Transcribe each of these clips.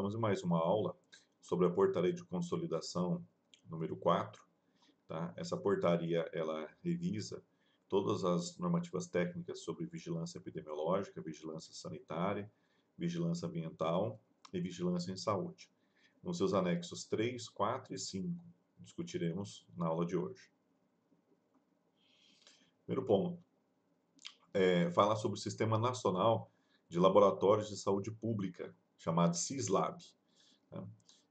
Estamos em mais uma aula sobre a portaria de consolidação número 4. Tá? Essa portaria ela revisa todas as normativas técnicas sobre vigilância epidemiológica, vigilância sanitária, vigilância ambiental e vigilância em saúde. Nos seus anexos 3, 4 e 5 discutiremos na aula de hoje. Primeiro ponto, é, falar sobre o Sistema Nacional de Laboratórios de Saúde Pública, chamado CISLAB, né?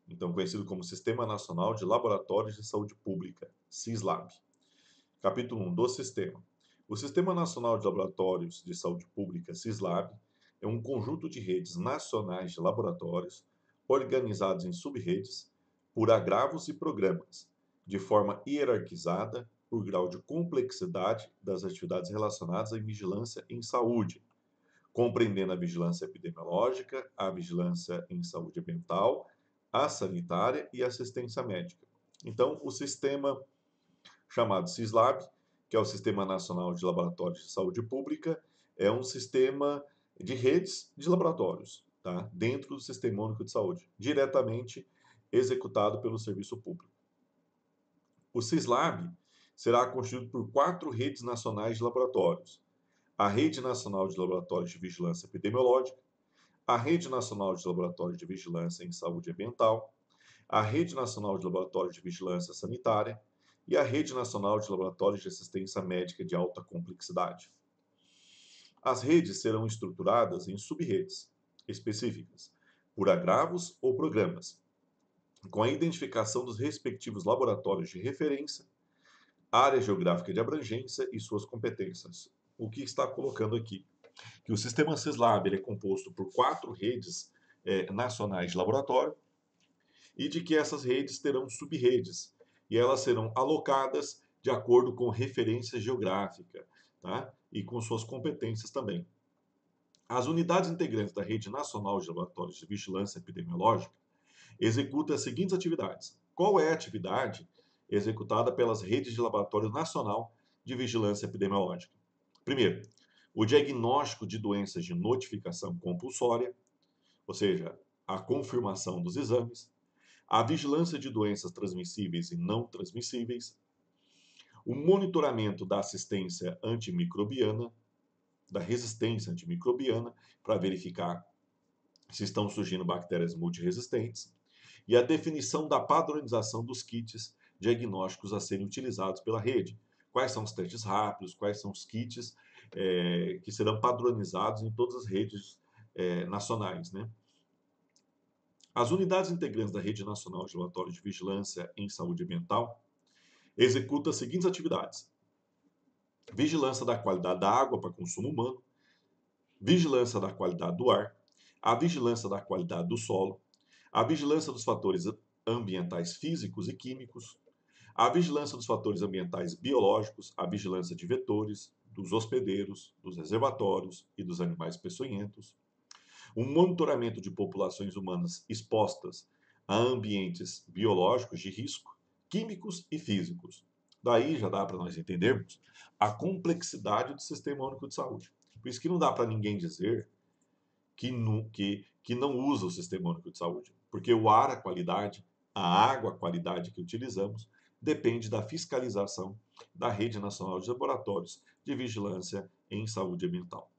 então conhecido como Sistema Nacional de Laboratórios de Saúde Pública, CISLAB. Capítulo 1 do Sistema. O Sistema Nacional de Laboratórios de Saúde Pública, SISLAB, é um conjunto de redes nacionais de laboratórios organizados em subredes por agravos e programas, de forma hierarquizada por grau de complexidade das atividades relacionadas à vigilância em saúde, compreendendo a vigilância epidemiológica, a vigilância em saúde ambiental, a sanitária e a assistência médica. Então, o sistema chamado SISLAB, que é o Sistema Nacional de Laboratórios de Saúde Pública, é um sistema de redes de laboratórios, tá? dentro do Sistema Único de Saúde, diretamente executado pelo serviço público. O SISLAB será constituído por quatro redes nacionais de laboratórios, a Rede Nacional de Laboratórios de Vigilância Epidemiológica, a Rede Nacional de Laboratórios de Vigilância em Saúde Ambiental, a Rede Nacional de Laboratórios de Vigilância Sanitária e a Rede Nacional de Laboratórios de Assistência Médica de Alta Complexidade. As redes serão estruturadas em subredes específicas, por agravos ou programas, com a identificação dos respectivos laboratórios de referência, área geográfica de abrangência e suas competências, o que está colocando aqui. Que o sistema SysLab é composto por quatro redes é, nacionais de laboratório e de que essas redes terão sub-redes e elas serão alocadas de acordo com referência geográfica tá? e com suas competências também. As unidades integrantes da Rede Nacional de Laboratórios de Vigilância Epidemiológica executam as seguintes atividades. Qual é a atividade executada pelas redes de laboratório nacional de vigilância epidemiológica? Primeiro, o diagnóstico de doenças de notificação compulsória, ou seja, a confirmação dos exames, a vigilância de doenças transmissíveis e não transmissíveis, o monitoramento da assistência antimicrobiana, da resistência antimicrobiana, para verificar se estão surgindo bactérias multiresistentes, e a definição da padronização dos kits diagnósticos a serem utilizados pela rede, quais são os testes rápidos, quais são os kits é, que serão padronizados em todas as redes é, nacionais. Né? As unidades integrantes da Rede Nacional de Laboratórios de Vigilância em Saúde Ambiental executam as seguintes atividades. Vigilância da qualidade da água para consumo humano, vigilância da qualidade do ar, a vigilância da qualidade do solo, a vigilância dos fatores ambientais físicos e químicos, a vigilância dos fatores ambientais biológicos, a vigilância de vetores, dos hospedeiros, dos reservatórios e dos animais peçonhentos. o monitoramento de populações humanas expostas a ambientes biológicos de risco, químicos e físicos. Daí já dá para nós entendermos a complexidade do sistema único de saúde. Por isso que não dá para ninguém dizer que não, que, que não usa o sistema único de saúde, porque o ar, a qualidade, a água, a qualidade que utilizamos, depende da fiscalização da Rede Nacional de Laboratórios de Vigilância em Saúde Ambiental.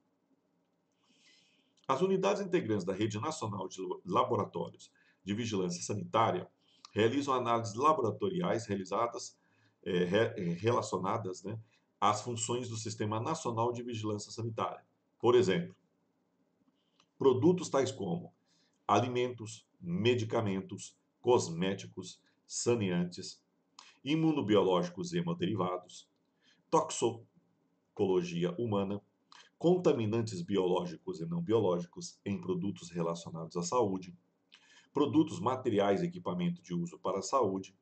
As unidades integrantes da Rede Nacional de Laboratórios de Vigilância Sanitária realizam análises laboratoriais realizadas é, re, eh, relacionadas né, às funções do Sistema Nacional de Vigilância Sanitária. Por exemplo, produtos tais como alimentos, medicamentos, cosméticos, saneantes, imunobiológicos e hemoderivados, toxicologia humana, contaminantes biológicos e não biológicos em produtos relacionados à saúde, produtos, materiais e equipamento de uso para a saúde,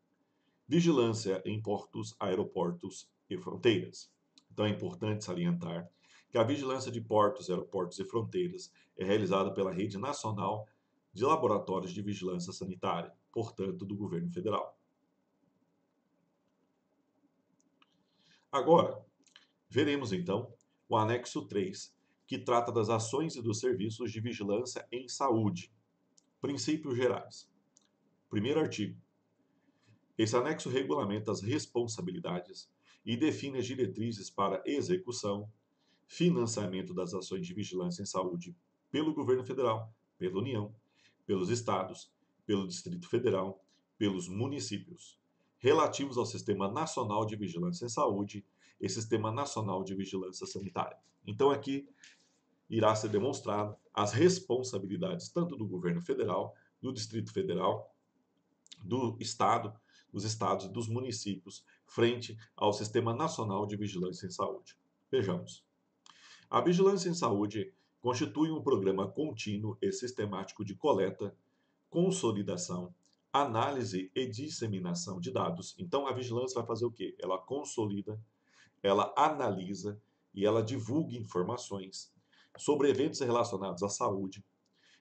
vigilância em portos, aeroportos e fronteiras. Então é importante salientar que a vigilância de portos, aeroportos e fronteiras é realizada pela Rede Nacional de Laboratórios de Vigilância Sanitária, portanto, do governo federal. Agora, veremos então o anexo 3, que trata das ações e dos serviços de vigilância em saúde. Princípios gerais. Primeiro artigo. Esse anexo regulamenta as responsabilidades e define as diretrizes para execução, financiamento das ações de vigilância em saúde pelo governo federal, pela União, pelos estados, pelo Distrito Federal, pelos municípios relativos ao Sistema Nacional de Vigilância em Saúde e Sistema Nacional de Vigilância Sanitária. Então, aqui irá ser demonstrado as responsabilidades tanto do governo federal, do Distrito Federal, do Estado, dos estados e dos municípios frente ao Sistema Nacional de Vigilância em Saúde. Vejamos. A Vigilância em Saúde constitui um programa contínuo e sistemático de coleta, consolidação, análise e disseminação de dados. Então, a vigilância vai fazer o quê? Ela consolida, ela analisa e ela divulga informações sobre eventos relacionados à saúde,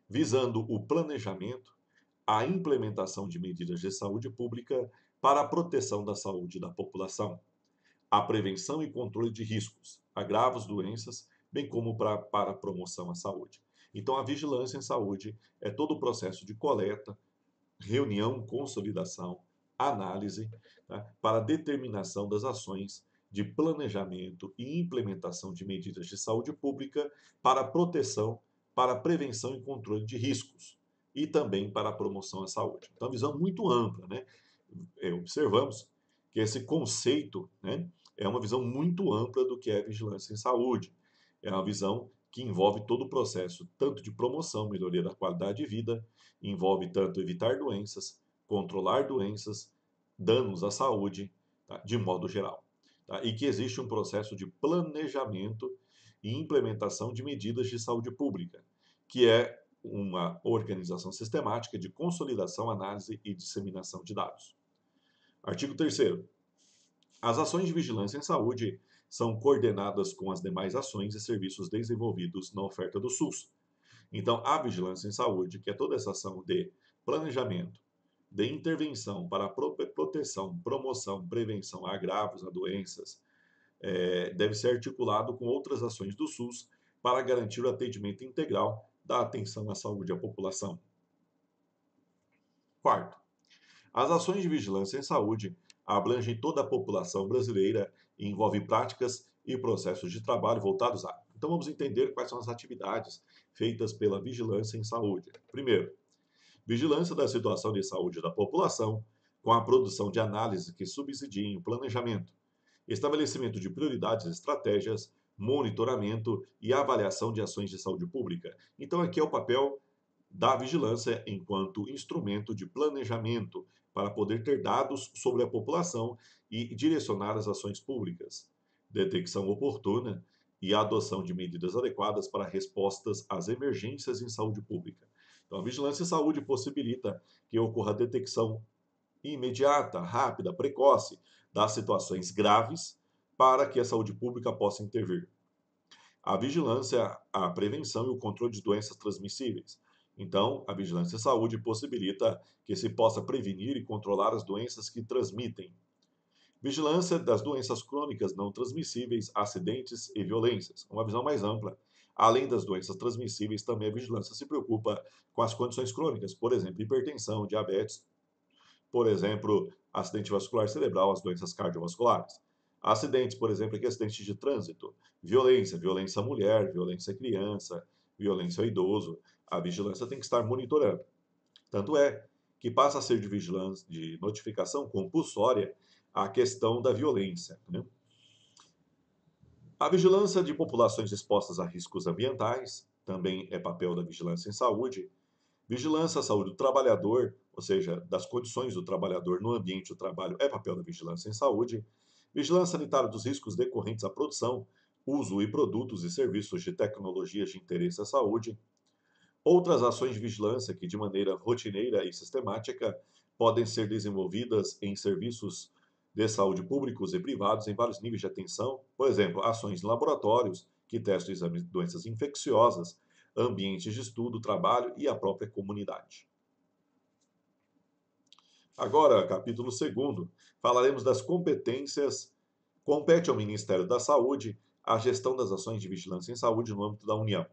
visando o planejamento, a implementação de medidas de saúde pública para a proteção da saúde da população, a prevenção e controle de riscos, agravos, doenças, bem como pra, para a promoção à saúde. Então, a vigilância em saúde é todo o processo de coleta, reunião, consolidação, análise, tá? para determinação das ações de planejamento e implementação de medidas de saúde pública para proteção, para prevenção e controle de riscos e também para a promoção à saúde. Então, visão muito ampla, né? É, observamos que esse conceito né, é uma visão muito ampla do que é vigilância em saúde. É uma visão que envolve todo o processo, tanto de promoção, melhoria da qualidade de vida, envolve tanto evitar doenças, controlar doenças, danos à saúde, tá? de modo geral. Tá? E que existe um processo de planejamento e implementação de medidas de saúde pública, que é uma organização sistemática de consolidação, análise e disseminação de dados. Artigo 3. As ações de vigilância em saúde são coordenadas com as demais ações e serviços desenvolvidos na oferta do SUS. Então, a vigilância em saúde, que é toda essa ação de planejamento, de intervenção para proteção, promoção, prevenção a agravos, a doenças, é, deve ser articulado com outras ações do SUS para garantir o atendimento integral da atenção à saúde à população. Quarto, as ações de vigilância em saúde abrangem toda a população brasileira envolve práticas e processos de trabalho voltados a. Então vamos entender quais são as atividades feitas pela vigilância em saúde. Primeiro, vigilância da situação de saúde da população com a produção de análises que subsidiem o planejamento, estabelecimento de prioridades e estratégias, monitoramento e avaliação de ações de saúde pública. Então aqui é o papel da vigilância enquanto instrumento de planejamento para poder ter dados sobre a população e direcionar as ações públicas, detecção oportuna e adoção de medidas adequadas para respostas às emergências em saúde pública. Então, a vigilância em saúde possibilita que ocorra detecção imediata, rápida, precoce das situações graves para que a saúde pública possa intervir. A vigilância, a prevenção e o controle de doenças transmissíveis então, a vigilância em saúde possibilita que se possa prevenir e controlar as doenças que transmitem. Vigilância das doenças crônicas não transmissíveis, acidentes e violências. Uma visão mais ampla. Além das doenças transmissíveis, também a vigilância se preocupa com as condições crônicas, por exemplo, hipertensão, diabetes, por exemplo, acidente vascular cerebral, as doenças cardiovasculares. Acidentes, por exemplo, aqui é acidentes de trânsito, violência, violência à mulher, violência à criança, violência ao idoso a vigilância tem que estar monitorando. Tanto é que passa a ser de vigilância, de notificação compulsória, a questão da violência. Né? A vigilância de populações expostas a riscos ambientais também é papel da vigilância em saúde. Vigilância à saúde do trabalhador, ou seja, das condições do trabalhador no ambiente do trabalho, é papel da vigilância em saúde. Vigilância sanitária dos riscos decorrentes à produção, uso e produtos e serviços de tecnologias de interesse à saúde. Outras ações de vigilância que, de maneira rotineira e sistemática, podem ser desenvolvidas em serviços de saúde públicos e privados em vários níveis de atenção, por exemplo, ações em laboratórios que testam exames de doenças infecciosas, ambientes de estudo, trabalho e a própria comunidade. Agora, capítulo 2, falaremos das competências. Compete ao Ministério da Saúde a gestão das ações de vigilância em saúde no âmbito da União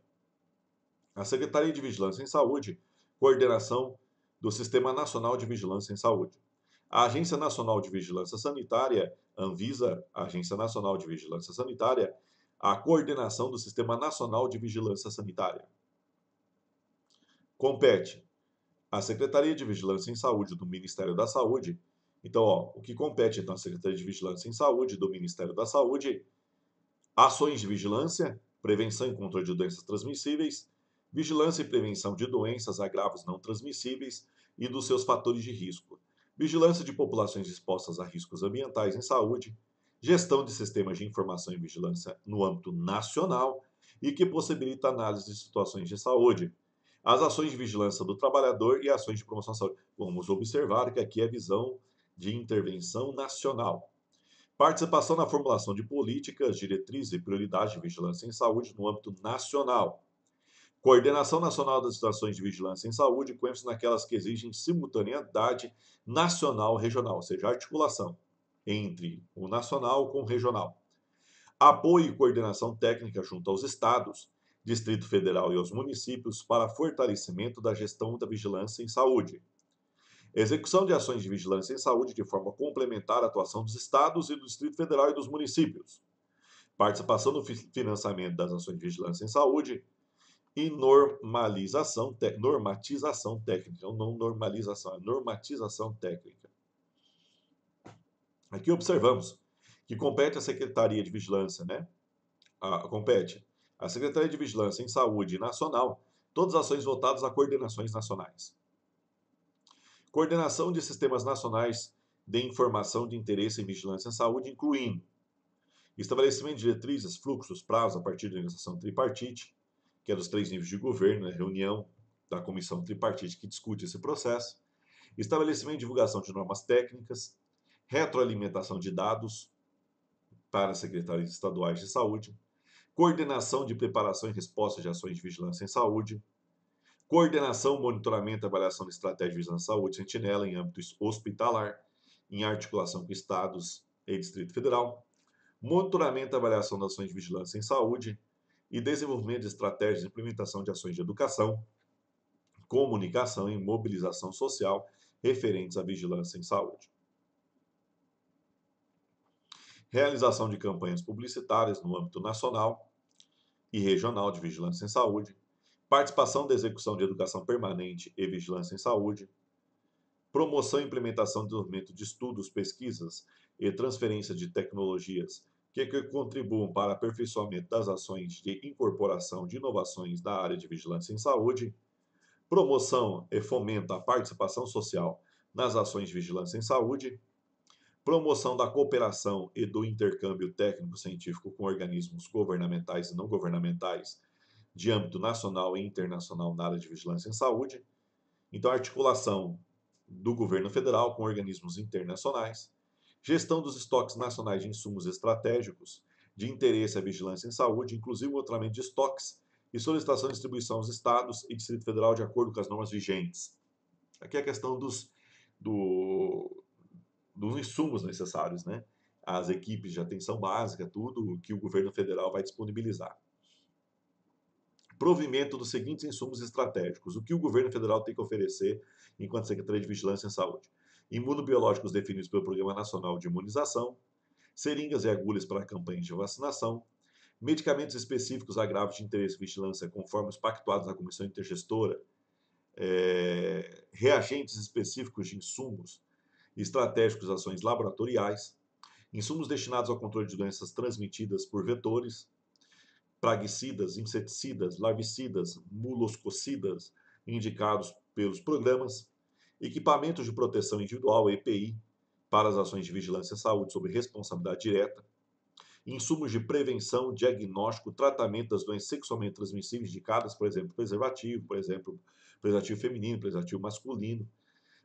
a Secretaria de Vigilância em Saúde, coordenação do Sistema Nacional de Vigilância em Saúde. A Agência Nacional de Vigilância Sanitária, Anvisa, Agência Nacional de Vigilância Sanitária, a coordenação do Sistema Nacional de Vigilância Sanitária. Compete a Secretaria de Vigilância em Saúde do Ministério da Saúde. Então, ó, o que compete então à Secretaria de Vigilância em Saúde do Ministério da Saúde? Ações de vigilância, prevenção e controle de doenças transmissíveis, vigilância e prevenção de doenças agravos não transmissíveis e dos seus fatores de risco, vigilância de populações expostas a riscos ambientais em saúde, gestão de sistemas de informação e vigilância no âmbito nacional e que possibilita análise de situações de saúde, as ações de vigilância do trabalhador e ações de promoção à saúde. Vamos observar que aqui é visão de intervenção nacional. Participação na formulação de políticas, diretrizes e prioridades de vigilância em saúde no âmbito nacional. Coordenação Nacional das Estações de Vigilância em Saúde, com ênfase naquelas que exigem simultaneidade nacional-regional, ou seja, articulação entre o nacional com o regional. Apoio e coordenação técnica junto aos estados, Distrito Federal e aos municípios para fortalecimento da gestão da vigilância em saúde. Execução de ações de vigilância em saúde de forma complementar à atuação dos estados e do Distrito Federal e dos municípios. Participação no financiamento das ações de vigilância em saúde, e normalização, normatização técnica, então, não normalização, é normatização técnica. Aqui observamos que compete à Secretaria de Vigilância, né? A, compete à Secretaria de Vigilância em Saúde Nacional todas as ações voltadas a coordenações nacionais. Coordenação de sistemas nacionais de informação de interesse em vigilância em saúde, incluindo estabelecimento de diretrizes, fluxos, prazos a partir da organização tripartite, que é dos três níveis de governo, né, reunião da comissão tripartite que discute esse processo, estabelecimento e divulgação de normas técnicas, retroalimentação de dados para secretários estaduais de saúde, coordenação de preparação e resposta de ações de vigilância em saúde, coordenação, monitoramento e avaliação de estratégia de vigilância em saúde sentinela em âmbito hospitalar, em articulação com estados e Distrito Federal, monitoramento e avaliação das ações de vigilância em saúde, e desenvolvimento de estratégias de implementação de ações de educação, comunicação e mobilização social referentes à vigilância em saúde. Realização de campanhas publicitárias no âmbito nacional e regional de vigilância em saúde, participação da execução de educação permanente e vigilância em saúde, promoção e implementação do desenvolvimento de estudos, pesquisas e transferência de tecnologias que, contribuam para aperfeiçoamento das ações de incorporação de inovações da área de vigilância em saúde, promoção e fomento à participação social nas ações de vigilância em saúde, promoção da cooperação e do intercâmbio técnico-científico com organismos governamentais e não governamentais de âmbito nacional e internacional na área de vigilância em saúde, então articulação do governo federal com organismos internacionais, gestão dos estoques nacionais de insumos estratégicos, de interesse à vigilância em saúde, inclusive o tratamento de estoques e solicitação de distribuição aos estados e Distrito Federal de acordo com as normas vigentes. Aqui é a questão dos, do, dos insumos necessários, né? As equipes de atenção básica, tudo que o governo federal vai disponibilizar. Provimento dos seguintes insumos estratégicos. O que o governo federal tem que oferecer enquanto Secretaria de Vigilância em Saúde? imunobiológicos definidos pelo Programa Nacional de Imunização, seringas e agulhas para campanhas de vacinação, medicamentos específicos agravos de interesse e vigilância conforme os pactuados na Comissão Intergestora, é, reagentes específicos de insumos estratégicos ações laboratoriais, insumos destinados ao controle de doenças transmitidas por vetores, praguicidas, inseticidas, larvicidas, muloscocidas, indicados pelos programas, equipamentos de proteção individual, EPI, para as ações de vigilância em saúde sob responsabilidade direta, insumos de prevenção, diagnóstico, tratamento das doenças sexualmente transmissíveis indicadas, por exemplo, preservativo, por exemplo, preservativo feminino, preservativo masculino,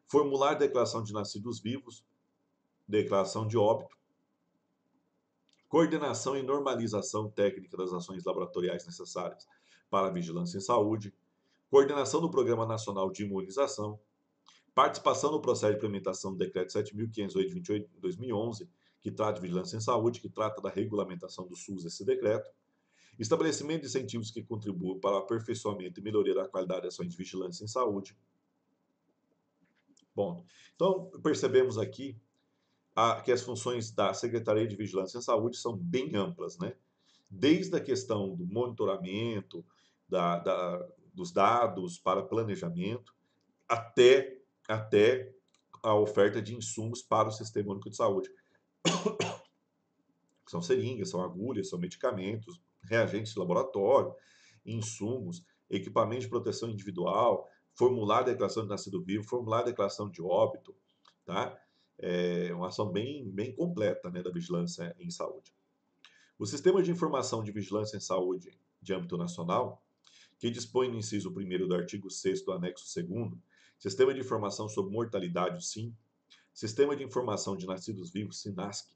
formular declaração de nascidos vivos, declaração de óbito, coordenação e normalização técnica das ações laboratoriais necessárias para a vigilância em saúde, coordenação do Programa Nacional de Imunização, Participação no processo de implementação do Decreto 7.508 de 2011, que trata de vigilância em saúde, que trata da regulamentação do SUS esse decreto. Estabelecimento de incentivos que contribuam para o aperfeiçoamento e melhoria da qualidade de ações de vigilância em saúde. Bom, então percebemos aqui a, ah, que as funções da Secretaria de Vigilância em Saúde são bem amplas, né? Desde a questão do monitoramento da, da, dos dados para planejamento, até até a oferta de insumos para o Sistema Único de Saúde. São seringas, são agulhas, são medicamentos, reagentes de laboratório, insumos, equipamento de proteção individual, formular a declaração de nascido vivo, formular a declaração de óbito, tá? É uma ação bem, bem completa né, da vigilância em saúde. O Sistema de Informação de Vigilância em Saúde de âmbito nacional, que dispõe no inciso 1 do artigo 6 do anexo 2 Sistema de Informação sobre Mortalidade, o SIM. Sistema de Informação de Nascidos Vivos, SINASC.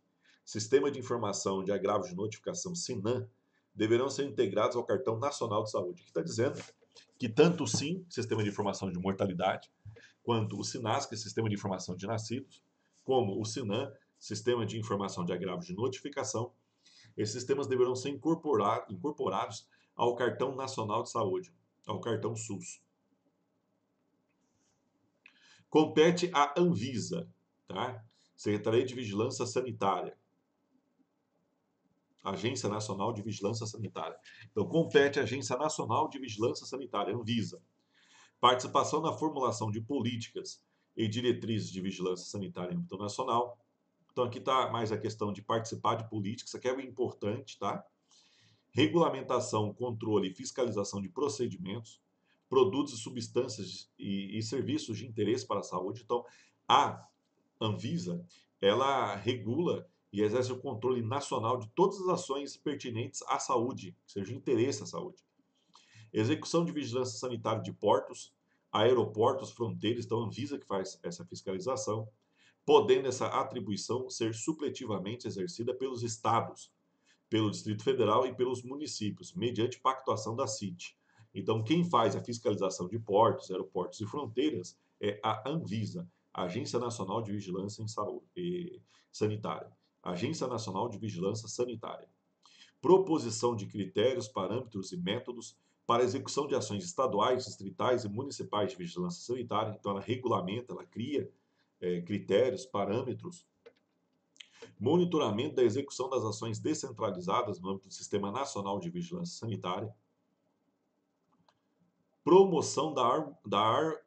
Sistema de Informação de Agravos de Notificação, sinan, deverão ser integrados ao Cartão Nacional de Saúde. que está dizendo que tanto o SIM, Sistema de Informação de Mortalidade, quanto o SINASC, Sistema de Informação de Nascidos, como o sinan, Sistema de Informação de Agravos de Notificação, esses sistemas deverão ser incorporar, incorporados ao Cartão Nacional de Saúde, ao Cartão SUS compete à Anvisa, tá? Secretaria de Vigilância Sanitária. Agência Nacional de Vigilância Sanitária. Então, compete à Agência Nacional de Vigilância Sanitária, Anvisa. Participação na formulação de políticas e diretrizes de vigilância sanitária em âmbito nacional. Então, aqui está mais a questão de participar de políticas, isso aqui é importante, tá? Regulamentação, controle e fiscalização de procedimentos, produtos, e substâncias e, e serviços de interesse para a saúde. Então, a Anvisa, ela regula e exerce o controle nacional de todas as ações pertinentes à saúde, seja de interesse à saúde. Execução de vigilância sanitária de portos, aeroportos, fronteiras, então a Anvisa que faz essa fiscalização, podendo essa atribuição ser supletivamente exercida pelos estados, pelo Distrito Federal e pelos municípios, mediante pactuação da CIT, então, quem faz a fiscalização de portos, aeroportos e fronteiras é a Anvisa, Agência Nacional de Vigilância em Saúde, e Sanitária. Agência Nacional de Vigilância Sanitária. Proposição de critérios, parâmetros e métodos para execução de ações estaduais, distritais e municipais de vigilância sanitária. Então, ela regulamenta, ela cria é, critérios, parâmetros. Monitoramento da execução das ações descentralizadas no âmbito do Sistema Nacional de Vigilância Sanitária promoção da, da,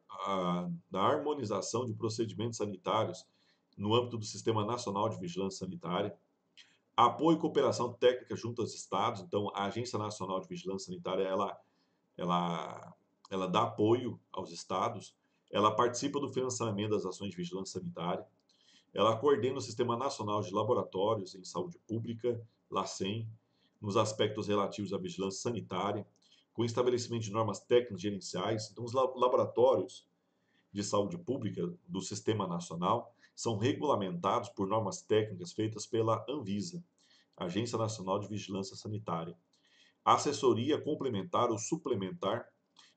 da harmonização de procedimentos sanitários no âmbito do Sistema Nacional de Vigilância Sanitária, apoio e cooperação técnica junto aos estados. Então, a Agência Nacional de Vigilância Sanitária ela, ela, ela dá apoio aos estados, ela participa do financiamento das ações de vigilância sanitária, ela coordena o Sistema Nacional de Laboratórios em Saúde Pública, LACEN, nos aspectos relativos à vigilância sanitária, com estabelecimento de normas técnicas gerenciais. Então, os laboratórios de saúde pública do Sistema Nacional são regulamentados por normas técnicas feitas pela Anvisa, Agência Nacional de Vigilância Sanitária. A assessoria complementar ou suplementar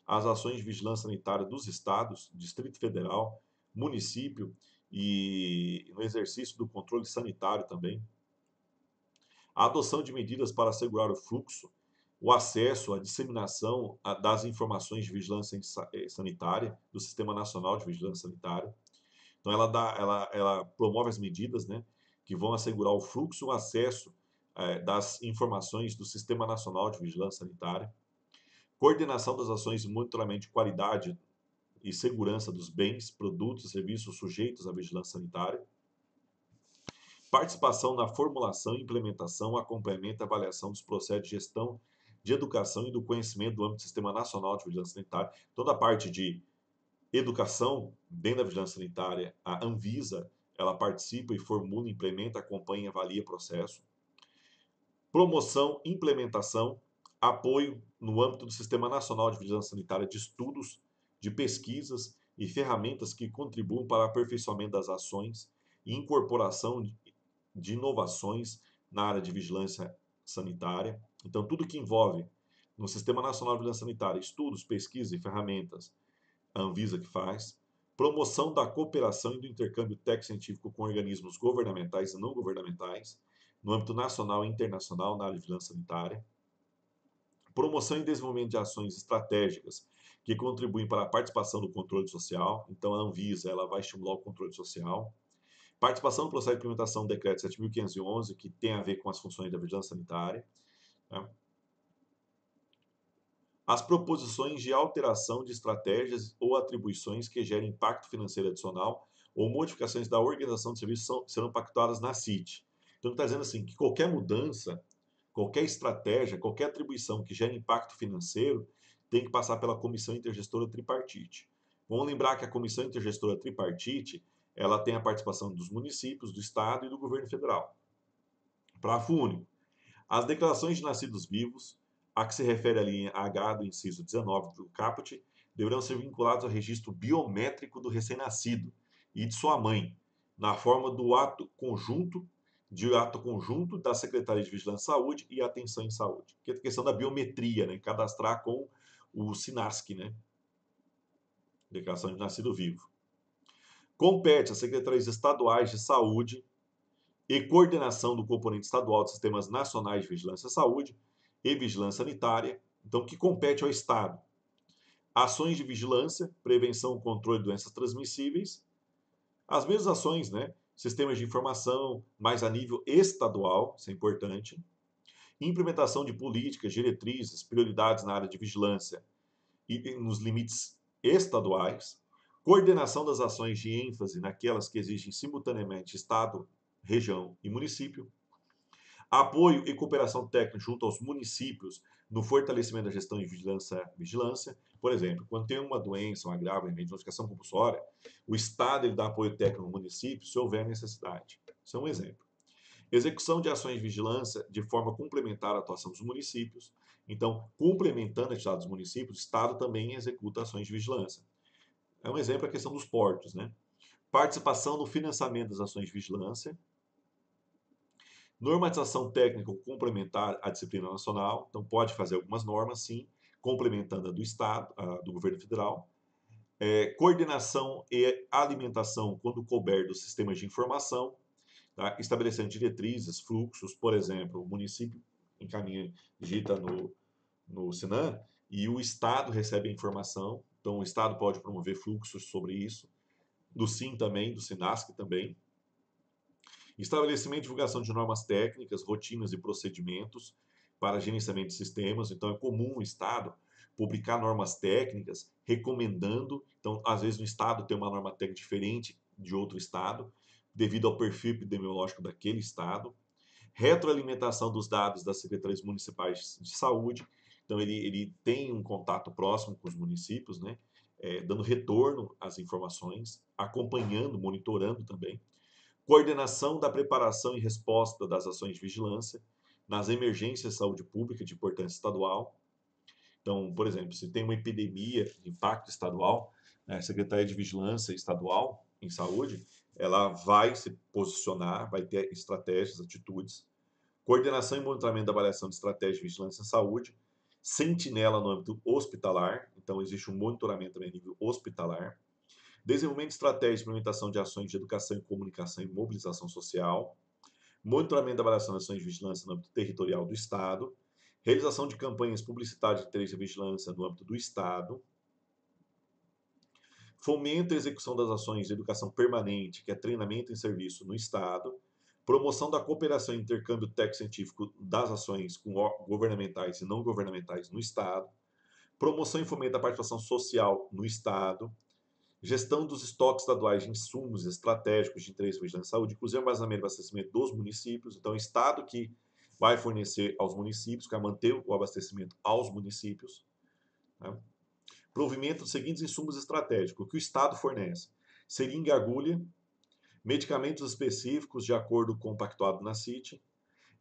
às ações de vigilância sanitária dos estados, Distrito Federal, município e no exercício do controle sanitário também. A adoção de medidas para assegurar o fluxo o acesso à disseminação das informações de vigilância eh, sanitária, do Sistema Nacional de Vigilância Sanitária. Então, ela, dá, ela, ela promove as medidas né, que vão assegurar o fluxo o acesso eh, das informações do Sistema Nacional de Vigilância Sanitária, coordenação das ações de monitoramento de qualidade e segurança dos bens, produtos e serviços sujeitos à vigilância sanitária, participação na formulação, implementação, acompanhamento e avaliação dos processos de gestão de educação e do conhecimento do âmbito do Sistema Nacional de Vigilância Sanitária. Toda a parte de educação dentro da vigilância sanitária, a Anvisa, ela participa e formula, implementa, acompanha, avalia o processo. Promoção, implementação, apoio no âmbito do Sistema Nacional de Vigilância Sanitária de estudos, de pesquisas e ferramentas que contribuam para o aperfeiçoamento das ações e incorporação de inovações na área de vigilância sanitária então, tudo que envolve no Sistema Nacional de Vigilância Sanitária estudos, pesquisas e ferramentas, a Anvisa que faz, promoção da cooperação e do intercâmbio técnico-científico com organismos governamentais e não governamentais, no âmbito nacional e internacional na área de vigilância sanitária, promoção e desenvolvimento de ações estratégicas que contribuem para a participação do controle social, então a Anvisa ela vai estimular o controle social, participação no processo de implementação do decreto 7.511, que tem a ver com as funções da vigilância sanitária, Tá? As proposições de alteração de estratégias ou atribuições que gerem impacto financeiro adicional ou modificações da organização de serviços são, serão pactuadas na CIT. Então, está dizendo assim que qualquer mudança, qualquer estratégia, qualquer atribuição que gere impacto financeiro tem que passar pela comissão intergestora tripartite. Vamos lembrar que a comissão intergestora tripartite ela tem a participação dos municípios, do Estado e do governo federal. para a FUNI. As declarações de nascidos vivos, a que se refere a linha H do inciso 19 do caput, deverão ser vinculadas ao registro biométrico do recém-nascido e de sua mãe, na forma do ato conjunto, de ato conjunto da Secretaria de Vigilância e Saúde e Atenção em Saúde. Que é a questão da biometria, né? cadastrar com o SINASC, né? Declaração de nascido vivo. Compete às secretarias estaduais de saúde e coordenação do componente estadual de sistemas nacionais de vigilância à saúde e vigilância sanitária, então que compete ao Estado. Ações de vigilância, prevenção, e controle de doenças transmissíveis, as mesmas ações, né? Sistemas de informação, mas a nível estadual, isso é importante. Implementação de políticas, diretrizes, prioridades na área de vigilância e nos limites estaduais. Coordenação das ações de ênfase naquelas que exigem simultaneamente Estado região e município. Apoio e cooperação técnica junto aos municípios no fortalecimento da gestão e vigilância, vigilância. Por exemplo, quando tem uma doença, uma grave uma notificação compulsória, o Estado ele dá apoio técnico ao município se houver necessidade. Isso é um exemplo. Execução de ações de vigilância de forma complementar à atuação dos municípios. Então, complementando a atividade dos municípios, o Estado também executa ações de vigilância. É um exemplo a questão dos portos, né? Participação no financiamento das ações de vigilância Normatização técnica complementar à disciplina nacional, então pode fazer algumas normas, sim, complementando a do Estado, a do governo federal. É, coordenação e alimentação, quando couber dos sistemas de informação, tá? estabelecendo diretrizes, fluxos, por exemplo, o município encaminha, digita no, no Sinan e o Estado recebe a informação, então o Estado pode promover fluxos sobre isso, do SIM também, do SINASC também, Estabelecimento e divulgação de normas técnicas, rotinas e procedimentos para gerenciamento de sistemas. Então, é comum o Estado publicar normas técnicas recomendando. Então, às vezes, um Estado tem uma norma técnica diferente de outro Estado, devido ao perfil epidemiológico daquele Estado. Retroalimentação dos dados das secretarias municipais de saúde. Então, ele, ele tem um contato próximo com os municípios, né? É, dando retorno às informações, acompanhando, monitorando também coordenação da preparação e resposta das ações de vigilância nas emergências de saúde pública de importância estadual. Então, por exemplo, se tem uma epidemia de impacto estadual, né, a Secretaria de Vigilância Estadual em Saúde, ela vai se posicionar, vai ter estratégias, atitudes, coordenação e monitoramento da avaliação de estratégia de vigilância em saúde, sentinela no âmbito hospitalar, então existe um monitoramento também a nível hospitalar, desenvolvimento de estratégias, de implementação de ações de educação e comunicação e mobilização social, monitoramento da avaliação das ações de vigilância no âmbito territorial do Estado, realização de campanhas publicitárias de interesse de vigilância no âmbito do Estado, fomento e execução das ações de educação permanente, que é treinamento em serviço no Estado, promoção da cooperação e intercâmbio técnico-científico das ações com governamentais e não governamentais no Estado, promoção e fomento da participação social no Estado, gestão dos estoques estaduais de insumos estratégicos de interesse da saúde, inclusive armazenamento e abastecimento dos municípios. Então, o é Estado que vai fornecer aos municípios, que vai manter o abastecimento aos municípios. Né? Provimento dos seguintes insumos estratégicos, que o Estado fornece. Seringa e agulha, medicamentos específicos de acordo com o pactuado na CIT,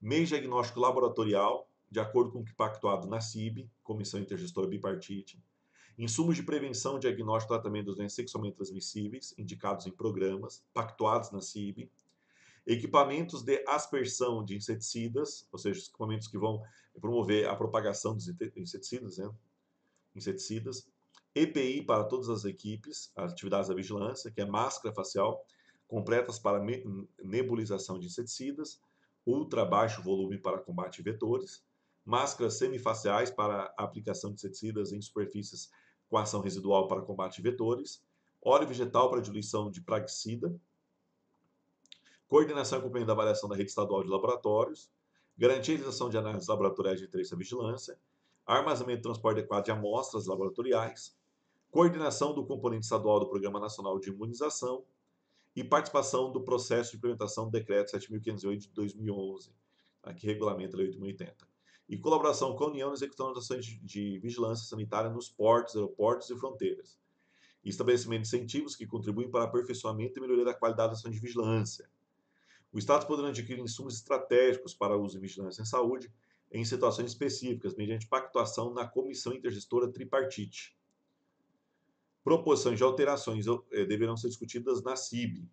meio diagnóstico laboratorial, de acordo com o pactuado na CIB, Comissão Intergestora Bipartite, Insumos de prevenção, diagnóstico e tratamento dos doenças sexualmente transmissíveis, indicados em programas, pactuados na CIB. Equipamentos de aspersão de inseticidas, ou seja, equipamentos que vão promover a propagação dos inseticidas, né? inseticidas. EPI para todas as equipes, atividades da vigilância, que é máscara facial, completas para nebulização de inseticidas, ultra baixo volume para combate a vetores, máscaras semifaciais para aplicação de inseticidas em superfícies coação residual para combate de vetores, óleo vegetal para diluição de praguicida, coordenação e acompanhamento da avaliação da rede estadual de laboratórios, garantia e realização de análises laboratoriais de interesse à vigilância, armazenamento e transporte adequado de amostras laboratoriais, coordenação do componente estadual do Programa Nacional de Imunização e participação do processo de implementação do Decreto 7.508 de 2011, né, que regulamenta a Lei 8.080 e colaboração com a União executando ações de vigilância sanitária nos portos, aeroportos e fronteiras. E estabelecimento de incentivos que contribuem para aperfeiçoamento e melhoria da qualidade da ação de vigilância. O Estado poderá adquirir insumos estratégicos para uso em vigilância em saúde em situações específicas, mediante pactuação na Comissão Intergestora Tripartite. Proposições de alterações eh, deverão ser discutidas na CIB.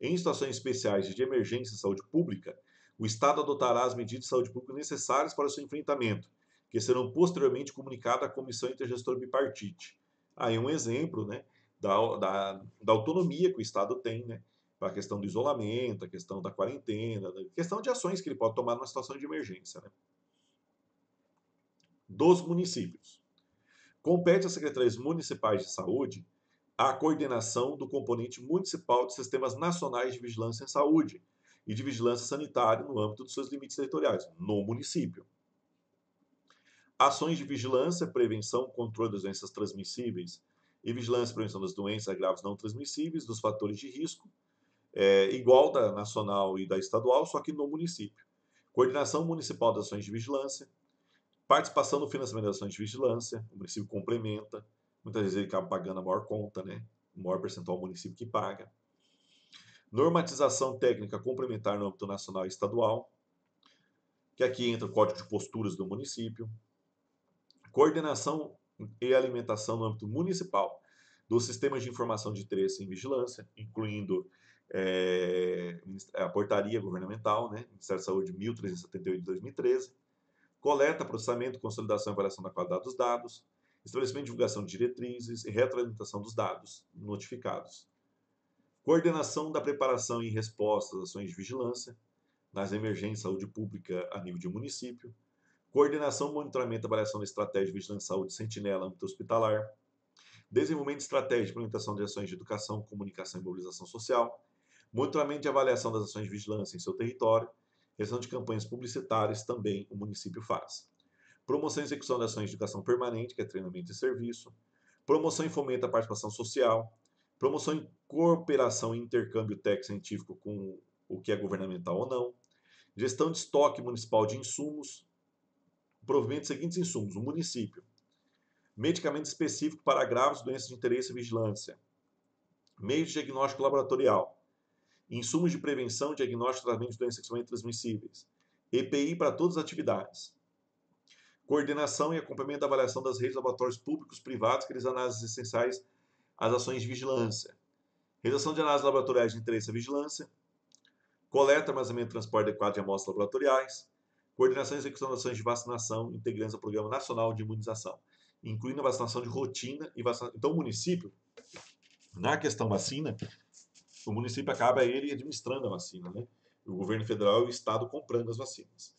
Em situações especiais de emergência em saúde pública, o Estado adotará as medidas de saúde pública necessárias para o seu enfrentamento, que serão posteriormente comunicadas à Comissão Intergestora Bipartite. Aí é um exemplo né, da, da, da autonomia que o Estado tem, né, para a questão do isolamento, a questão da quarentena, a questão de ações que ele pode tomar numa situação de emergência. Né. Dos municípios. Compete às secretarias municipais de saúde a coordenação do componente municipal de sistemas nacionais de vigilância em saúde, e de vigilância sanitária no âmbito dos seus limites territoriais, no município. Ações de vigilância, prevenção, controle das doenças transmissíveis e vigilância e prevenção das doenças graves não transmissíveis, dos fatores de risco, é, igual da nacional e da estadual, só que no município. Coordenação municipal das ações de vigilância, participação no financiamento das ações de vigilância, o município complementa, muitas vezes ele acaba pagando a maior conta, né? o maior percentual do município que paga normatização técnica complementar no âmbito nacional e estadual, que aqui entra o Código de Posturas do município, coordenação e alimentação no âmbito municipal dos sistemas de informação de interesse em vigilância, incluindo é, a portaria governamental, né, Ministério da Saúde 1378 de 2013, coleta, processamento, consolidação e avaliação da qualidade dos dados, estabelecimento e divulgação de diretrizes e retroalimentação dos dados notificados coordenação da preparação e resposta às ações de vigilância nas emergências de saúde pública a nível de município, coordenação, monitoramento e avaliação da estratégia de vigilância de saúde sentinela âmbito hospitalar, desenvolvimento de estratégia de implementação de ações de educação, comunicação e mobilização social, monitoramento e avaliação das ações de vigilância em seu território, gestão de campanhas publicitárias também o município faz. Promoção e execução de ações de educação permanente, que é treinamento e serviço, promoção e fomento à participação social, promoção em cooperação e intercâmbio técnico científico com o que é governamental ou não, gestão de estoque municipal de insumos, provimento dos seguintes insumos, o município, medicamento específico para graves doenças de interesse e vigilância, meio de diagnóstico laboratorial, insumos de prevenção, diagnóstico e tratamento de doenças sexualmente transmissíveis, EPI para todas as atividades, coordenação e acompanhamento da avaliação das redes de laboratórios públicos, privados, que eles análises essenciais as ações de vigilância. Realização de análises laboratoriais de interesse à vigilância, coleta, armazenamento e transporte adequado de amostras laboratoriais, coordenação e execução das ações de vacinação integrantes ao Programa Nacional de Imunização, incluindo a vacinação de rotina e Então, o município, na questão vacina, o município acaba ele administrando a vacina, né? O governo federal e o estado comprando as vacinas.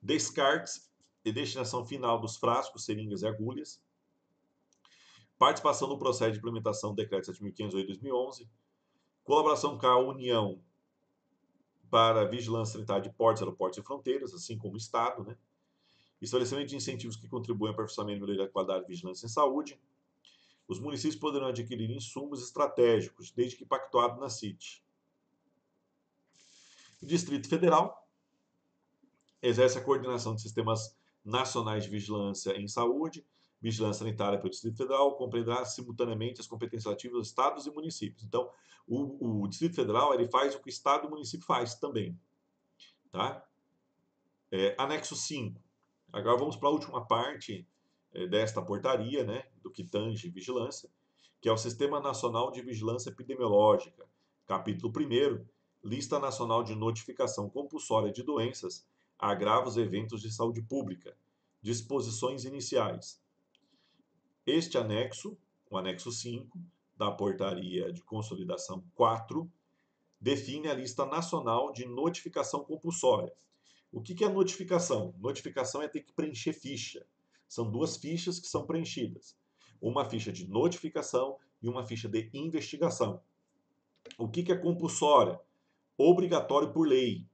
Descartes e destinação final dos frascos, seringas e agulhas, participação no processo de implementação do Decreto 7.508-2011, colaboração com a União para Vigilância Sanitária de Portos, Aeroportos e Fronteiras, assim como o Estado, né? estabelecimento de incentivos que contribuem o aperfeiçoamento e melhoria da qualidade de vigilância em saúde, os municípios poderão adquirir insumos estratégicos, desde que pactuado na CIT. O Distrito Federal exerce a coordenação de sistemas nacionais de vigilância em saúde, vigilância sanitária pelo Distrito Federal compreenderá né, simultaneamente as competências ativas dos estados e municípios. Então, o, o Distrito Federal ele faz o que o estado e o município faz também. Tá? É, anexo 5. Agora vamos para a última parte é, desta portaria, né, do que tange vigilância, que é o Sistema Nacional de Vigilância Epidemiológica. Capítulo 1 Lista Nacional de Notificação Compulsória de Doenças, Agravos e Eventos de Saúde Pública. Disposições iniciais este anexo, o anexo 5, da Portaria de Consolidação 4, define a lista nacional de notificação compulsória. O que é notificação? Notificação é ter que preencher ficha. São duas fichas que são preenchidas: uma ficha de notificação e uma ficha de investigação. O que é compulsória? Obrigatório por lei.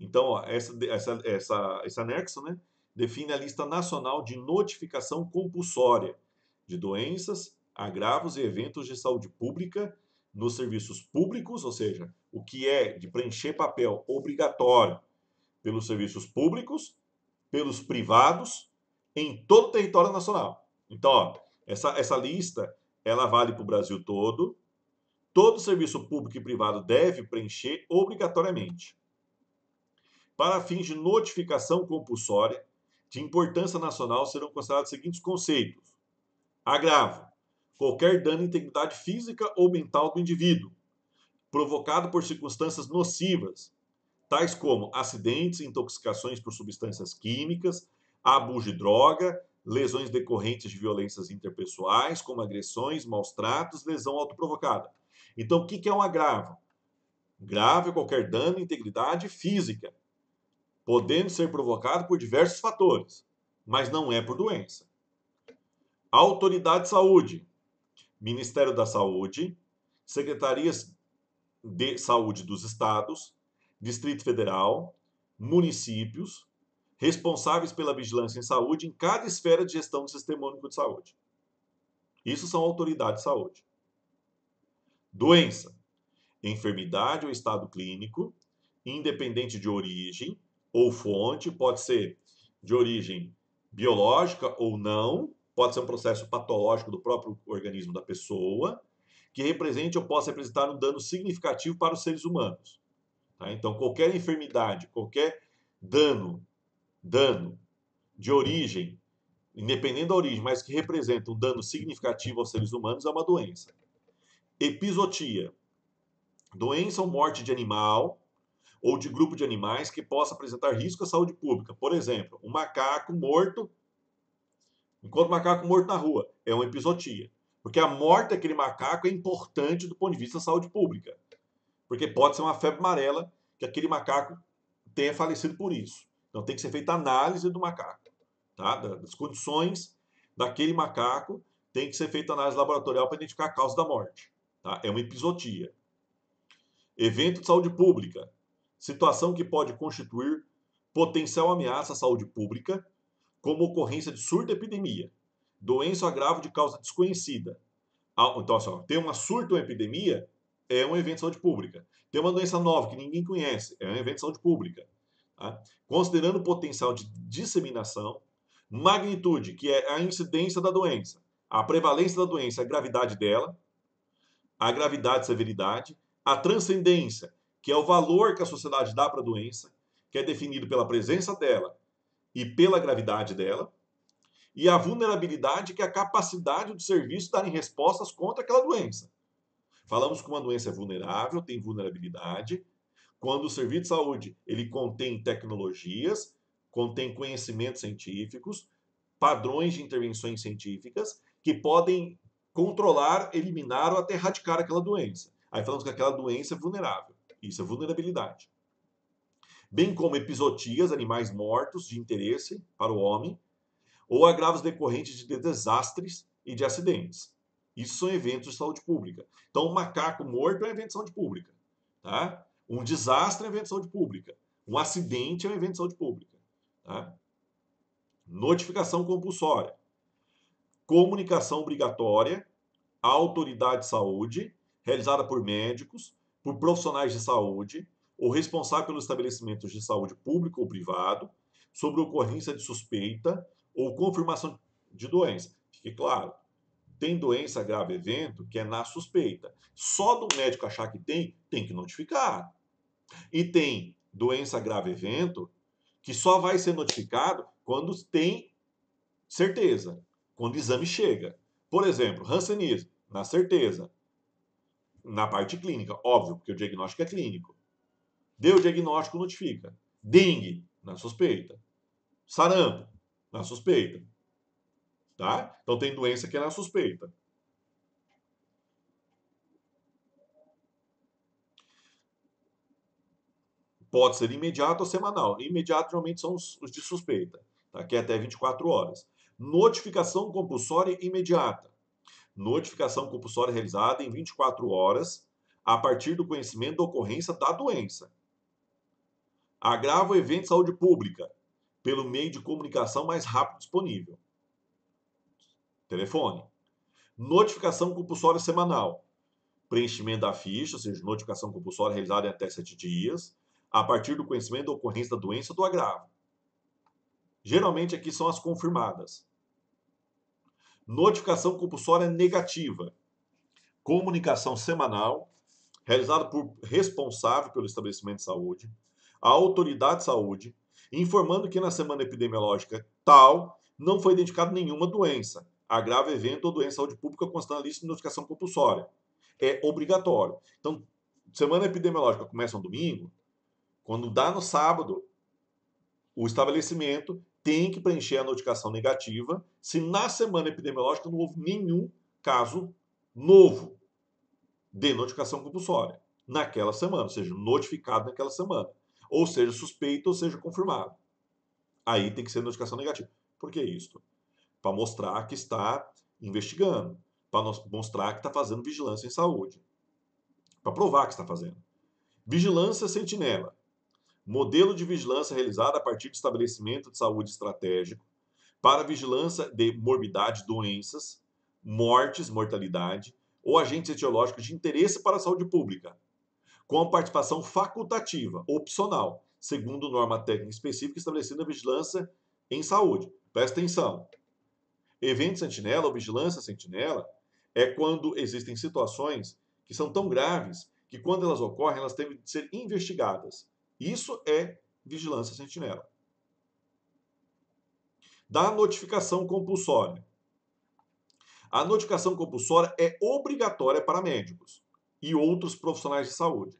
Então, ó, essa, essa, essa, esse anexo né, define a lista nacional de notificação compulsória de doenças, agravos e eventos de saúde pública nos serviços públicos, ou seja, o que é de preencher papel obrigatório pelos serviços públicos, pelos privados, em todo o território nacional. Então, ó, essa, essa lista ela vale para o Brasil todo. Todo serviço público e privado deve preencher obrigatoriamente. Para fins de notificação compulsória, de importância nacional serão considerados os seguintes conceitos: agravo, qualquer dano à integridade física ou mental do indivíduo, provocado por circunstâncias nocivas, tais como acidentes, intoxicações por substâncias químicas, abuso de droga, lesões decorrentes de violências interpessoais, como agressões, maus tratos, lesão autoprovocada. Então, o que é um agravo? Grave é qualquer dano à integridade física, podendo ser provocado por diversos fatores, mas não é por doença. Autoridade de Saúde, Ministério da Saúde, Secretarias de Saúde dos Estados, Distrito Federal, municípios, responsáveis pela vigilância em saúde em cada esfera de gestão do Sistema Único de Saúde. Isso são autoridades de saúde. Doença: enfermidade ou estado clínico, independente de origem ou fonte, pode ser de origem biológica ou não, Pode ser um processo patológico do próprio organismo da pessoa, que represente ou possa representar um dano significativo para os seres humanos. Tá? Então, qualquer enfermidade, qualquer dano, dano de origem, independente da origem, mas que representa um dano significativo aos seres humanos, é uma doença. Episotia, doença ou morte de animal ou de grupo de animais que possa apresentar risco à saúde pública. Por exemplo, um macaco morto Enquanto macaco morto na rua é uma episotia. Porque a morte daquele macaco é importante do ponto de vista da saúde pública. Porque pode ser uma febre amarela que aquele macaco tenha falecido por isso. Então tem que ser feita análise do macaco, tá? das condições daquele macaco, tem que ser feita análise laboratorial para identificar a causa da morte. Tá? É uma episotia. Evento de saúde pública. Situação que pode constituir potencial ameaça à saúde pública como ocorrência de surto-epidemia, doença ou agravo de causa desconhecida. Ah, então, assim, ó, tem uma surto ou epidemia, é um evento de saúde pública. Tem uma doença nova que ninguém conhece, é um evento de saúde pública. Tá? Considerando o potencial de disseminação, magnitude, que é a incidência da doença, a prevalência da doença, a gravidade dela, a gravidade e severidade, a transcendência, que é o valor que a sociedade dá para a doença, que é definido pela presença dela, e pela gravidade dela, e a vulnerabilidade, que é a capacidade do serviço dar respostas contra aquela doença. Falamos que uma doença é vulnerável, tem vulnerabilidade, quando o serviço de saúde ele contém tecnologias, contém conhecimentos científicos, padrões de intervenções científicas que podem controlar, eliminar ou até erradicar aquela doença. Aí falamos que aquela doença é vulnerável. Isso é vulnerabilidade bem como episotias, animais mortos de interesse para o homem, ou agravos decorrentes de desastres e de acidentes. Isso são eventos de saúde pública. Então, um macaco morto é um evento de saúde pública. Tá? Um desastre é um evento de saúde pública. Um acidente é um evento de saúde pública. Tá? Notificação compulsória. Comunicação obrigatória à autoridade de saúde, realizada por médicos, por profissionais de saúde, o responsável pelos estabelecimentos de saúde público ou privado sobre ocorrência de suspeita ou confirmação de doença. Fique claro, tem doença grave evento que é na suspeita. Só do médico achar que tem, tem que notificar. E tem doença grave evento que só vai ser notificado quando tem certeza, quando o exame chega. Por exemplo, rancenismo, na certeza. Na parte clínica, óbvio, porque o diagnóstico é clínico. Deu diagnóstico, notifica. Dengue, na suspeita. Sarampo, na suspeita. Tá? Então tem doença que é na suspeita. Pode ser imediato ou semanal. Imediato geralmente são os, os de suspeita, tá? que é até 24 horas. Notificação compulsória imediata. Notificação compulsória realizada em 24 horas a partir do conhecimento da ocorrência da doença. Agrava o evento de saúde pública pelo meio de comunicação mais rápido disponível. Telefone. Notificação compulsória semanal. Preenchimento da ficha, ou seja, notificação compulsória realizada em até sete dias, a partir do conhecimento da ocorrência da doença ou do agravo. Geralmente aqui são as confirmadas. Notificação compulsória negativa. Comunicação semanal, realizada por responsável pelo estabelecimento de saúde, à autoridade de saúde, informando que na semana epidemiológica tal não foi identificado nenhuma doença, grave evento ou doença de saúde pública constando na lista de notificação compulsória. É obrigatório. Então, semana epidemiológica começa no domingo, quando dá no sábado, o estabelecimento tem que preencher a notificação negativa se na semana epidemiológica não houve nenhum caso novo de notificação compulsória naquela semana, ou seja, notificado naquela semana ou seja suspeito, ou seja confirmado. Aí tem que ser notificação negativa. Por que isso? Para mostrar que está investigando, para mostrar que está fazendo vigilância em saúde, para provar que está fazendo. Vigilância sentinela. Modelo de vigilância realizada a partir de estabelecimento de saúde estratégico para vigilância de morbidade, doenças, mortes, mortalidade ou agentes etiológicos de interesse para a saúde pública, com a participação facultativa, opcional, segundo norma técnica específica estabelecida na vigilância em saúde. Presta atenção. Evento sentinela ou vigilância sentinela é quando existem situações que são tão graves que quando elas ocorrem, elas têm de ser investigadas. Isso é vigilância sentinela. Da notificação compulsória. A notificação compulsória é obrigatória para médicos e outros profissionais de saúde,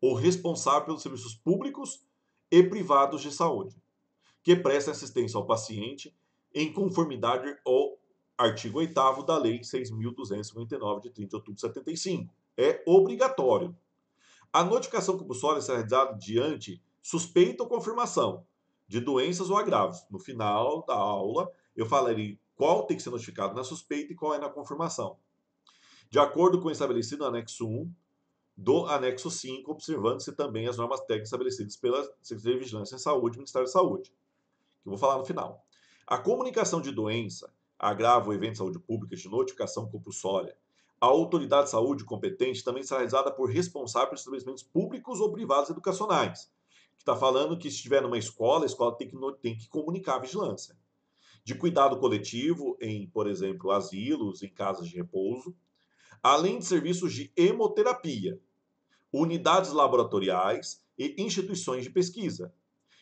ou responsável pelos serviços públicos e privados de saúde, que prestem assistência ao paciente em conformidade ao artigo 8 da Lei 6.259, de 30 de outubro de 75. É obrigatório. A notificação compulsória será realizada diante suspeita ou confirmação de doenças ou agravos. No final da aula, eu falarei qual tem que ser notificado na suspeita e qual é na confirmação de acordo com o estabelecido no anexo 1 do anexo 5, observando-se também as normas técnicas estabelecidas pela Secretaria de Vigilância em Saúde e Ministério da Saúde, que eu vou falar no final. A comunicação de doença, agrava o evento de saúde pública de notificação compulsória, a autoridade de saúde competente também será realizada por responsáveis por estabelecimentos públicos ou privados educacionais, que está falando que se estiver numa escola, a escola tem que, tem que comunicar a vigilância. De cuidado coletivo em, por exemplo, asilos, em casas de repouso, além de serviços de hemoterapia, unidades laboratoriais e instituições de pesquisa.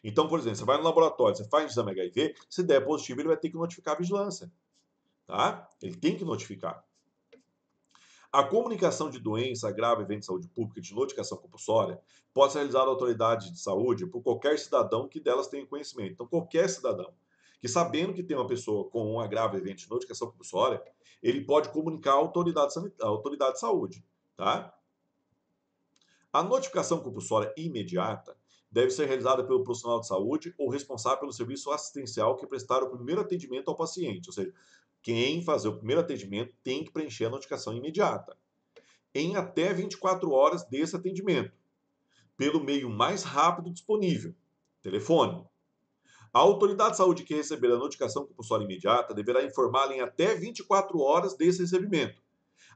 Então, por exemplo, você vai no laboratório, você faz um exame HIV, se der positivo, ele vai ter que notificar a vigilância. Tá? Ele tem que notificar. A comunicação de doença grave evento de saúde pública de notificação compulsória pode ser realizada à autoridade de saúde por qualquer cidadão que delas tenha conhecimento. Então, qualquer cidadão que sabendo que tem uma pessoa com um agravo evidente de notificação compulsória, ele pode comunicar à autoridade, à autoridade de saúde, tá? A notificação compulsória imediata deve ser realizada pelo profissional de saúde ou responsável pelo serviço assistencial que prestar o primeiro atendimento ao paciente, ou seja, quem fazer o primeiro atendimento tem que preencher a notificação imediata, em até 24 horas desse atendimento, pelo meio mais rápido disponível, telefone, a autoridade de saúde que receber a notificação compulsória imediata deverá informá-la em até 24 horas desse recebimento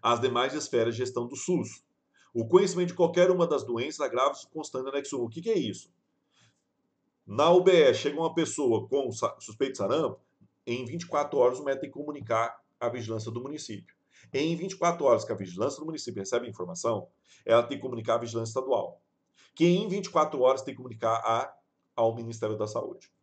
As demais esferas de gestão do SUS. O conhecimento de qualquer uma das doenças agraves constante anexo 1. O que, que é isso? Na UBE, chega uma pessoa com suspeito de sarampo, em 24 horas o médico tem que comunicar à vigilância do município. Em 24 horas que a vigilância do município recebe a informação, ela tem que comunicar à vigilância estadual. Que em 24 horas tem que comunicar a, ao Ministério da Saúde.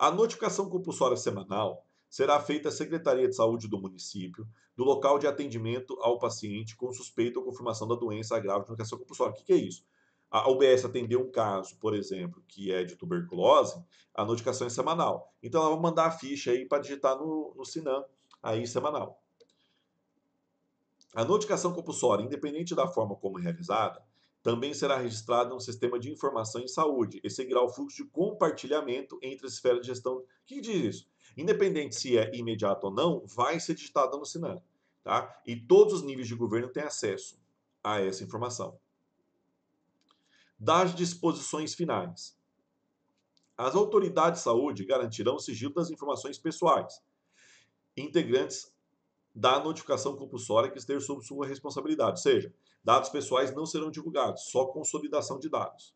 A notificação compulsória semanal será feita à Secretaria de Saúde do município, do local de atendimento ao paciente com suspeita ou confirmação da doença grave de notificação compulsória. O que, é isso? A UBS atendeu um caso, por exemplo, que é de tuberculose, a notificação é semanal. Então ela vai mandar a ficha aí para digitar no, no Sinam, aí semanal. A notificação compulsória, independente da forma como é realizada, também será registrado no sistema de informação em saúde e seguirá o fluxo de compartilhamento entre as esferas de gestão. O que diz isso? Independente se é imediato ou não, vai ser digitado no Sinan. Tá? E todos os níveis de governo têm acesso a essa informação. Das disposições finais. As autoridades de saúde garantirão o sigilo das informações pessoais integrantes da notificação compulsória que esteja sob sua responsabilidade, ou seja, dados pessoais não serão divulgados, só consolidação de dados.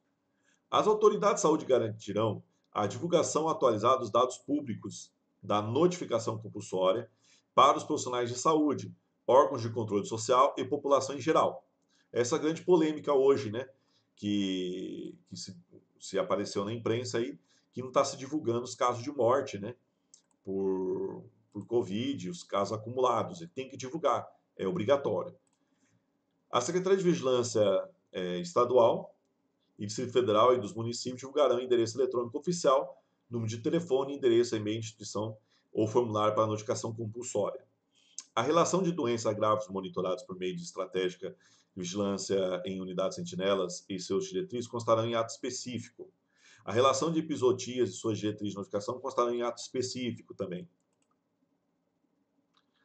As autoridades de saúde garantirão a divulgação atualizada dos dados públicos da notificação compulsória para os profissionais de saúde, órgãos de controle social e população em geral. Essa grande polêmica hoje, né, que, que se, se apareceu na imprensa aí, que não está se divulgando os casos de morte, né, por, por Covid, os casos acumulados. Ele tem que divulgar, é obrigatório. A Secretaria de Vigilância é, Estadual e Distrito Federal e dos municípios divulgarão endereço eletrônico oficial, número de telefone, endereço, e-mail, instituição ou formulário para notificação compulsória. A relação de doenças graves monitoradas por meio de estratégica de vigilância em unidades sentinelas e seus diretrizes constarão em ato específico. A relação de episodias e suas diretrizes de notificação constarão em ato específico também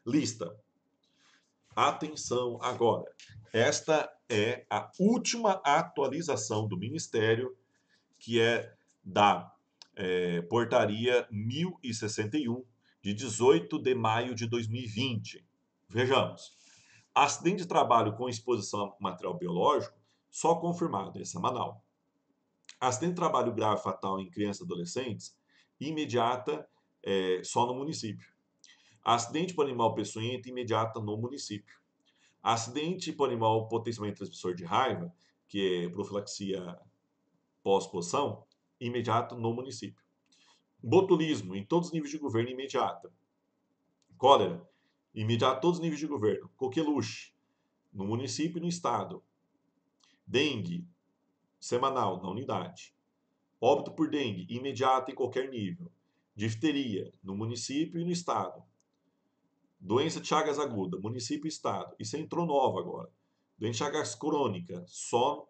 lista. Atenção agora. Esta é a última atualização do Ministério, que é da é, Portaria 1061, de 18 de maio de 2020. Vejamos. Acidente de trabalho com exposição a material biológico, só confirmado, é semanal. Acidente de trabalho grave fatal em crianças e adolescentes, imediata, é, só no município. Acidente por animal peçonhento imediata no município. Acidente por animal potencialmente transmissor de raiva, que é profilaxia pós-poção, imediato no município. Botulismo, em todos os níveis de governo, imediata. Cólera, imediato em todos os níveis de governo. Coqueluche, no município e no estado. Dengue, semanal, na unidade. Óbito por dengue, imediato em qualquer nível. Difteria, no município e no estado. Doença de Chagas aguda, município e estado. Isso é entrou nova agora. Doença de Chagas crônica, só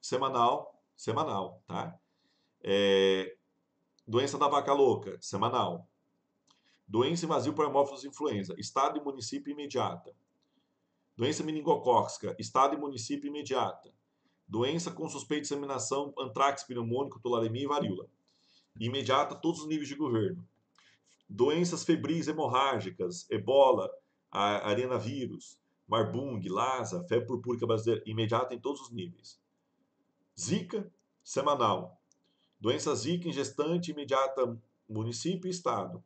semanal, semanal, tá? É, doença da vaca louca, semanal. Doença invasiva para hemófilos influenza, estado e município imediata. Doença meningocócica, estado e município imediata. Doença com suspeita de disseminação, antrax pneumônico, tularemia e varíola. Imediata, todos os níveis de governo doenças febris hemorrágicas, ebola, arenavírus, marbung, lasa, febre purpúrica brasileira, imediata em todos os níveis. Zika, semanal. Doença zika em gestante, imediata município e estado.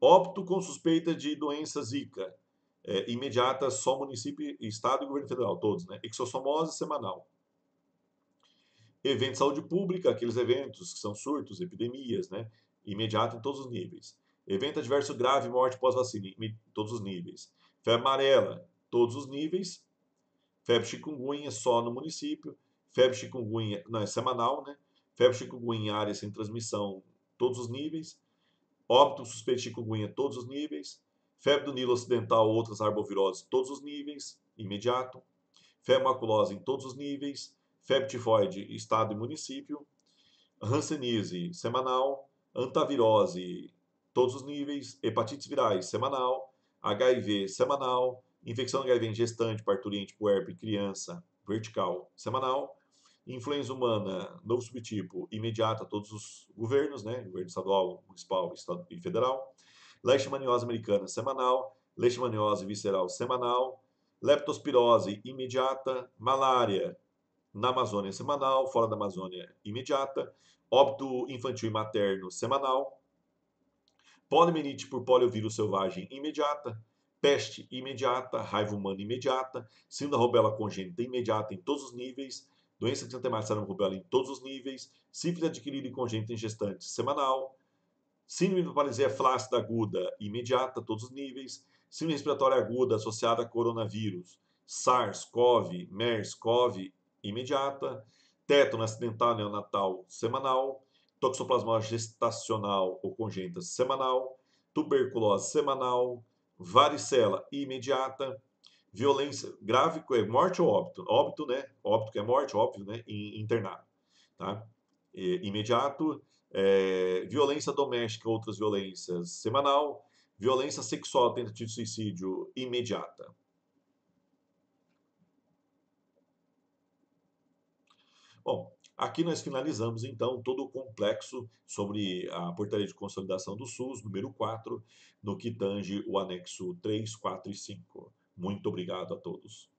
Óbito com suspeita de doença zika, é, imediata só município, estado e governo federal, todos, né? Exossomose semanal. Evento de saúde pública, aqueles eventos que são surtos, epidemias, né? imediato em todos os níveis. Evento adverso grave, morte pós-vacina, em todos os níveis. Febre amarela, todos os níveis. Febre chikungunya, só no município. Febre chikungunya, não, é semanal, né? Febre chikungunya em área sem transmissão, todos os níveis. Óbito suspeito de chikungunya, todos os níveis. Febre do Nilo Ocidental outras arboviroses, todos os níveis, imediato. Febre maculosa em todos os níveis. Febre tifoide, estado e município. Hanseníase, semanal antavirose, todos os níveis, hepatites virais semanal, HIV semanal, infecção HIV em gestante, parturiente, puerpe, criança, vertical semanal, influenza humana, novo subtipo, imediata, todos os governos, né, governo estadual, municipal, estado e federal, leishmaniose americana semanal, leishmaniose visceral semanal, leptospirose imediata, malária na Amazônia semanal, fora da Amazônia imediata, óbito infantil e materno semanal, poliomielite por poliovírus selvagem imediata, peste imediata, raiva humana imediata, síndrome da rubela congênita imediata em todos os níveis, doença de antemática sarama rubela em todos os níveis, sífilis adquirida e congênita em gestantes semanal, síndrome de paralisia flácida aguda imediata, todos os níveis, síndrome respiratória aguda associada a coronavírus, SARS-CoV, MERS-CoV imediata, tétano né, acidental neonatal semanal, toxoplasmose gestacional ou congênita semanal, tuberculose semanal, varicela imediata, violência grave, é, morte ou óbito, óbito, né? Óbito que é morte, óbvio, né? Internado, tá? E, imediato, é, violência doméstica, outras violências semanal, violência sexual, tentativa de suicídio imediata. Bom, aqui nós finalizamos então todo o complexo sobre a portaria de consolidação do SUS, número 4, no que tange o anexo 3, 4 e 5. Muito obrigado a todos.